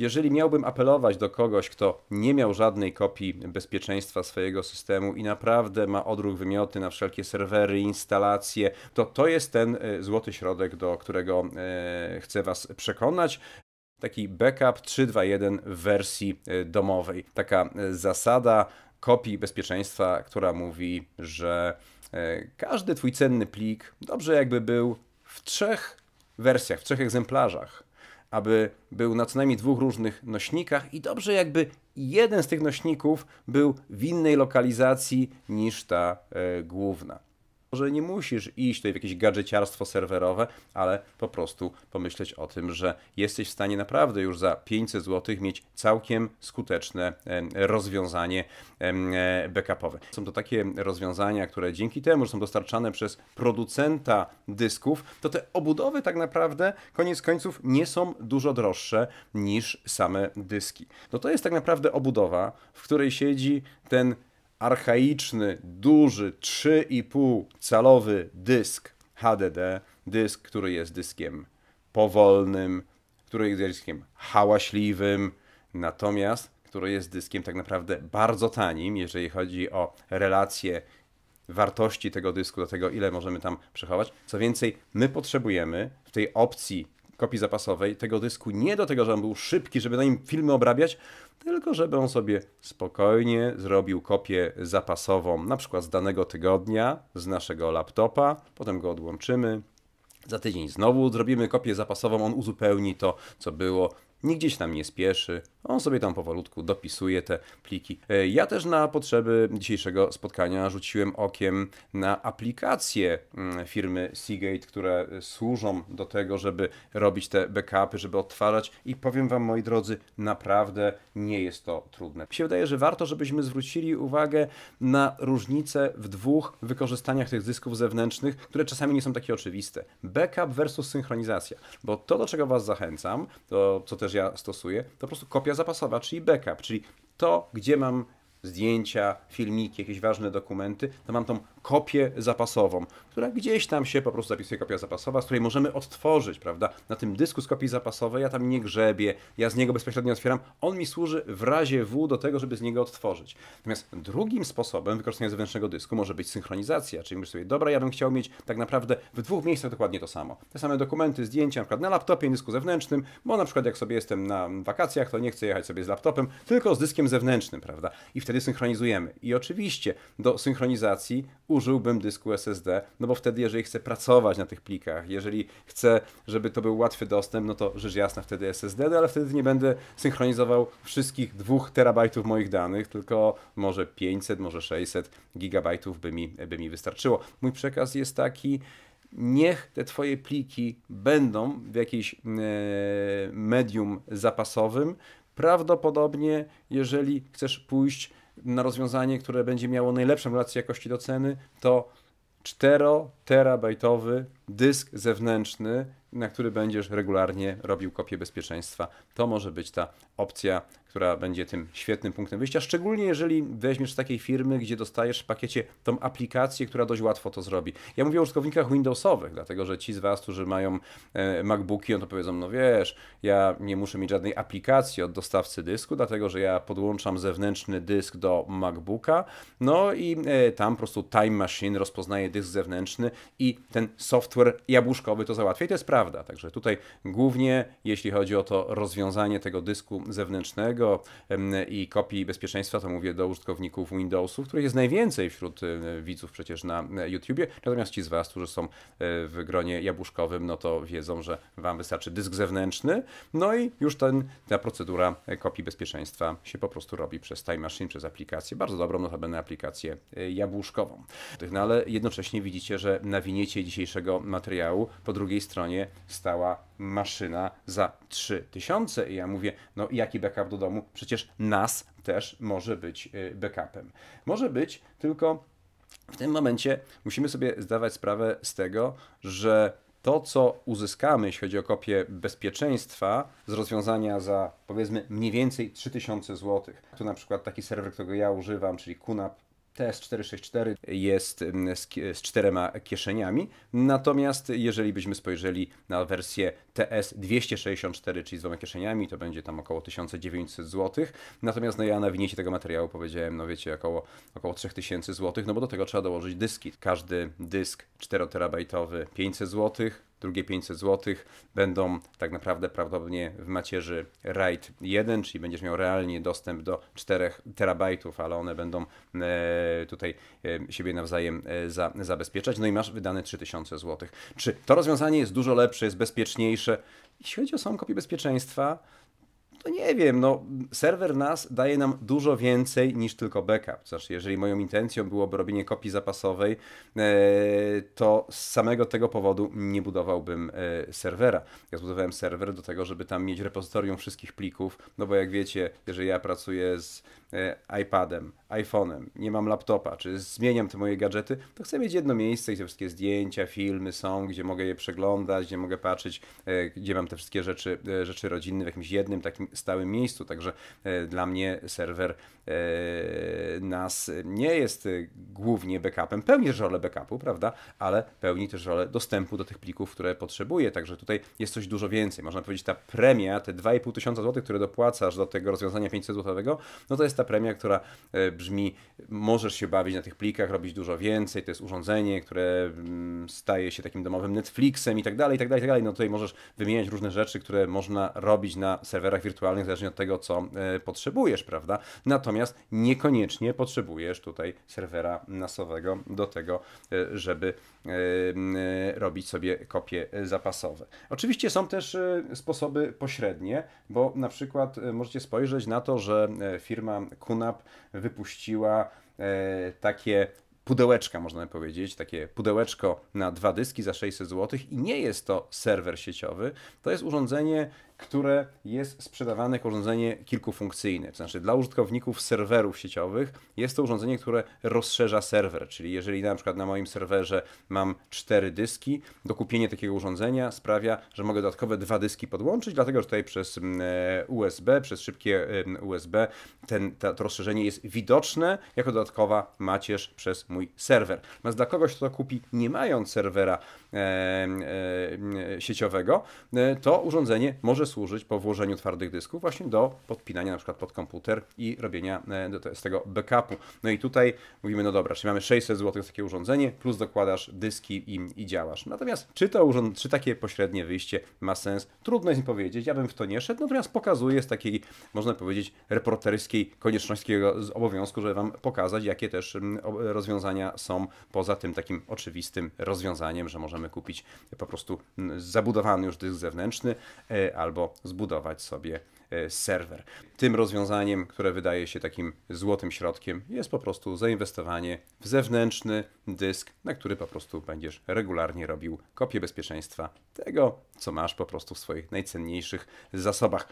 Jeżeli miałbym apelować do kogoś, kto nie miał żadnej kopii bezpieczeństwa swojego systemu i naprawdę ma odruch wymioty na wszelkie serwery, instalacje, to to jest ten e, złoty środek, do którego e, chcę Was przekonać taki backup 3.2.1 w wersji e, domowej. Taka zasada kopii bezpieczeństwa, która mówi, że każdy twój cenny plik dobrze jakby był w trzech wersjach, w trzech egzemplarzach aby był na co najmniej dwóch różnych nośnikach i dobrze jakby jeden z tych nośników był w innej lokalizacji niż ta y, główna. Może nie musisz iść tutaj w jakieś gadżeciarstwo serwerowe, ale po prostu pomyśleć o tym, że jesteś w stanie naprawdę już za 500 zł mieć całkiem skuteczne rozwiązanie e, backupowe. Są to takie rozwiązania, które dzięki temu, że są dostarczane przez producenta dysków, to te obudowy tak naprawdę koniec końców nie są dużo droższe niż same dyski. No to jest tak naprawdę obudowa, w której siedzi ten archaiczny, duży 3,5 calowy dysk HDD, dysk, który jest dyskiem powolnym, który jest dyskiem hałaśliwym, natomiast który jest dyskiem tak naprawdę bardzo tanim, jeżeli chodzi o relację wartości tego dysku do tego, ile możemy tam przechować. Co więcej, my potrzebujemy w tej opcji kopii zapasowej tego dysku nie do tego, że on był szybki, żeby na nim filmy obrabiać, tylko żeby on sobie spokojnie zrobił kopię zapasową, na przykład z danego tygodnia, z naszego laptopa, potem go odłączymy. Za tydzień znowu zrobimy kopię zapasową, on uzupełni to, co było, nigdzie się nam nie spieszy, on sobie tam powolutku dopisuje te pliki. E, ja też na potrzeby dzisiejszego spotkania rzuciłem okiem na aplikacje mm, firmy Seagate, które służą do tego, żeby robić te backupy, żeby odtwarzać i powiem Wam, moi drodzy, naprawdę nie jest to trudne. Mi się wydaje, że warto, żebyśmy zwrócili uwagę na różnicę w dwóch wykorzystaniach tych dysków zewnętrznych, które czasami nie są takie oczywiste. Backup versus synchronizacja, bo to, do czego Was zachęcam, to co też ja stosuję, to po prostu kopia zapasowa, czyli backup, czyli to, gdzie mam zdjęcia, filmiki, jakieś ważne dokumenty, to mam tą kopię zapasową, która gdzieś tam się po prostu zapisuje kopia zapasowa, z której możemy odtworzyć, prawda? Na tym dysku z kopii zapasowej ja tam nie grzebię, ja z niego bezpośrednio otwieram, on mi służy w razie W do tego, żeby z niego odtworzyć. Natomiast drugim sposobem wykorzystania zewnętrznego dysku może być synchronizacja, czyli mówisz sobie, dobra, ja bym chciał mieć tak naprawdę w dwóch miejscach dokładnie to samo. Te same dokumenty, zdjęcia, na przykład na laptopie i dysku zewnętrznym, bo na przykład jak sobie jestem na wakacjach, to nie chcę jechać sobie z laptopem, tylko z dyskiem zewnętrznym, prawda? I wtedy synchronizujemy. I oczywiście do synchronizacji użyłbym dysku SSD, no bo wtedy, jeżeli chcę pracować na tych plikach, jeżeli chcę, żeby to był łatwy dostęp, no to rzecz jasna wtedy SSD, no ale wtedy nie będę synchronizował wszystkich 2 terabajtów moich danych, tylko może 500, może 600 gigabajtów by mi, by mi wystarczyło. Mój przekaz jest taki, niech te Twoje pliki będą w jakimś e, medium zapasowym, Prawdopodobnie, jeżeli chcesz pójść na rozwiązanie, które będzie miało najlepszą relację jakości do ceny, to 4-terabajtowy dysk zewnętrzny, na który będziesz regularnie robił kopię bezpieczeństwa. To może być ta opcja która będzie tym świetnym punktem wyjścia, szczególnie jeżeli weźmiesz z takiej firmy, gdzie dostajesz w pakiecie tą aplikację, która dość łatwo to zrobi. Ja mówię o użytkownikach Windowsowych, dlatego że ci z Was, którzy mają e, MacBooki, on no to powiedzą, no wiesz, ja nie muszę mieć żadnej aplikacji od dostawcy dysku, dlatego że ja podłączam zewnętrzny dysk do MacBooka, no i e, tam po prostu Time Machine rozpoznaje dysk zewnętrzny i ten software jabłuszkowy to załatwia. I to jest prawda, także tutaj głównie jeśli chodzi o to rozwiązanie tego dysku zewnętrznego, i kopii bezpieczeństwa, to mówię do użytkowników Windowsów, których jest najwięcej wśród widzów przecież na YouTubie. Natomiast ci z Was, którzy są e, w gronie jabłuszkowym, no to wiedzą, że Wam wystarczy dysk zewnętrzny, no i już ten, ta procedura e, kopii bezpieczeństwa się po prostu robi przez Time Machine, przez aplikację, bardzo dobrą notabene aplikację e, jabłuszkową. No ale jednocześnie widzicie, że na winiecie dzisiejszego materiału po drugiej stronie stała maszyna za 3000. I ja mówię, no jaki backup do domu? Przecież NAS też może być y, backupem. Może być, tylko w tym momencie musimy sobie zdawać sprawę z tego, że to, co uzyskamy, jeśli chodzi o kopię bezpieczeństwa z rozwiązania za powiedzmy mniej więcej 3000 zł. Tu na przykład taki serwer, którego ja używam, czyli QNAP TS464 jest z, z czterema kieszeniami, natomiast jeżeli byśmy spojrzeli na wersję TS264, czyli z dwoma kieszeniami, to będzie tam około 1900 zł, natomiast no ja na winiecie tego materiału powiedziałem, no wiecie, około, około 3000 zł, no bo do tego trzeba dołożyć dyski. Każdy dysk 4 terabajtowy 500 zł, drugie 500 zł będą tak naprawdę prawdopodobnie w macierzy RAID 1, czyli będziesz miał realnie dostęp do 4 terabajtów, ale one będą e, tutaj e, siebie nawzajem e, za, zabezpieczać. No i masz wydane 3000 zł. Czy to rozwiązanie jest dużo lepsze, jest bezpieczniejsze? Jeśli chodzi o sam kopię bezpieczeństwa, to nie wiem, no serwer NAS daje nam dużo więcej niż tylko backup. Znaczy, jeżeli moją intencją byłoby robienie kopii zapasowej, e, to z samego tego powodu nie budowałbym e, serwera. Ja zbudowałem serwer do tego, żeby tam mieć repozytorium wszystkich plików, no bo jak wiecie, jeżeli ja pracuję z e, iPadem, iPhone'em, nie mam laptopa, czy zmieniam te moje gadżety, to chcę mieć jedno miejsce, gdzie wszystkie zdjęcia, filmy są, gdzie mogę je przeglądać, gdzie mogę patrzeć, gdzie mam te wszystkie rzeczy, rzeczy rodzinne w jakimś jednym takim stałym miejscu. Także e, dla mnie serwer e, nas nie jest e, głównie backupem, pełni też rolę backupu, prawda, ale pełni też rolę dostępu do tych plików, które potrzebuje. Także tutaj jest coś dużo więcej. Można powiedzieć, ta premia, te 2,5 tysiąca złotych, które dopłacasz do tego rozwiązania 500 złotowego, no to jest ta premia, która brzmi, możesz się bawić na tych plikach, robić dużo więcej, to jest urządzenie, które mm, staje się takim domowym Netflixem i tak dalej, i tak dalej, i tak dalej. No tutaj możesz wymieniać różne rzeczy, które można robić na serwerach wirtualnych intelektualnych, zależnie od tego, co e, potrzebujesz, prawda? Natomiast niekoniecznie potrzebujesz tutaj serwera nasowego do tego, e, żeby e, robić sobie kopie zapasowe. Oczywiście są też sposoby pośrednie, bo na przykład możecie spojrzeć na to, że firma Kunap wypuściła takie pudełeczka, można powiedzieć, takie pudełeczko na dwa dyski za 600 zł i nie jest to serwer sieciowy, to jest urządzenie, które jest sprzedawane jako urządzenie kilkufunkcyjne. To znaczy dla użytkowników serwerów sieciowych jest to urządzenie, które rozszerza serwer, czyli jeżeli na przykład na moim serwerze mam cztery dyski, dokupienie takiego urządzenia sprawia, że mogę dodatkowe dwa dyski podłączyć, dlatego że tutaj przez mm, e, USB, przez szybkie e, USB ten, to rozszerzenie jest widoczne jako dodatkowa macierz przez mój mój serwer. Natomiast dla kogoś, kto kupi nie mając serwera e, e, sieciowego, to urządzenie może służyć po włożeniu twardych dysków właśnie do podpinania na przykład pod komputer i robienia e, do, z tego backupu. No i tutaj mówimy, no dobra, czyli mamy 600 zł za takie urządzenie, plus dokładasz dyski i, i działasz. Natomiast czy, to urząd, czy takie pośrednie wyjście ma sens? Trudno jest mi powiedzieć, ja bym w to nie szedł, natomiast pokazuje z takiej, można powiedzieć, reporterskiej konieczności, z obowiązku, żeby Wam pokazać, jakie też mm, rozwiązania rozwiązania są poza tym takim oczywistym rozwiązaniem, że możemy kupić po prostu mm, zabudowany już dysk zewnętrzny e, albo zbudować sobie e, serwer. Tym rozwiązaniem, które wydaje się takim złotym środkiem, jest po prostu zainwestowanie w zewnętrzny dysk, na który po prostu będziesz regularnie robił kopię bezpieczeństwa tego, co masz po prostu w swoich najcenniejszych zasobach.